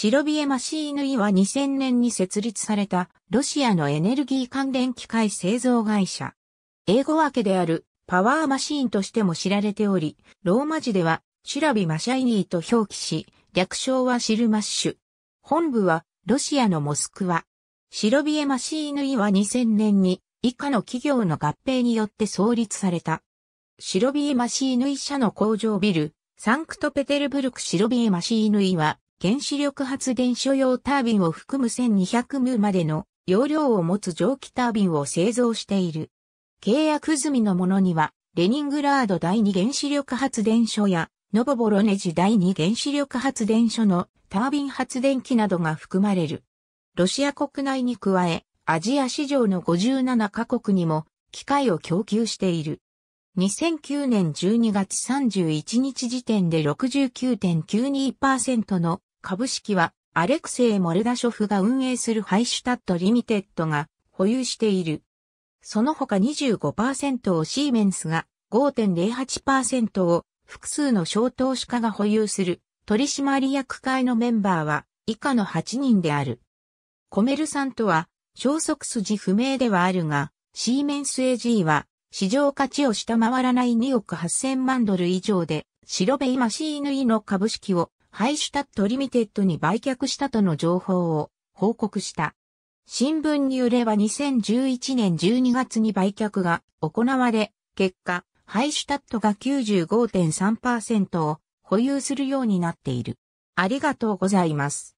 シロビエマシーヌイは2000年に設立されたロシアのエネルギー関連機械製造会社。英語訳であるパワーマシーンとしても知られており、ローマ字ではシュラビマシャイニーと表記し、略称はシルマッシュ。本部はロシアのモスクワ。シロビエマシーヌイは2000年に以下の企業の合併によって創立された。シロビエマシーヌイ社の工場ビル、サンクトペテルブルクシロビエマシーヌイは原子力発電所用タービンを含む1200ムまでの容量を持つ蒸気タービンを製造している。契約済みのものには、レニングラード第二原子力発電所や、ノボボロネジ第二原子力発電所のタービン発電機などが含まれる。ロシア国内に加え、アジア市場の57カ国にも機械を供給している。2009年12月31日時点で69.92%の株式はアレクセイ・モルダショフが運営するハイシュタット・リミテッドが保有している。その他25%をシーメンスが5.08%を複数の小投資家が保有する取締役会のメンバーは以下の8人である。コメルさんとは消息筋不明ではあるが、シーメンス AG は市場価値を下回らない2億8000万ドル以上で、白ベイマシーヌイの株式をハイシュタットリミテッドに売却したとの情報を報告した。新聞によれば2011年12月に売却が行われ、結果、ハイシュタットが95.3%を保有するようになっている。ありがとうございます。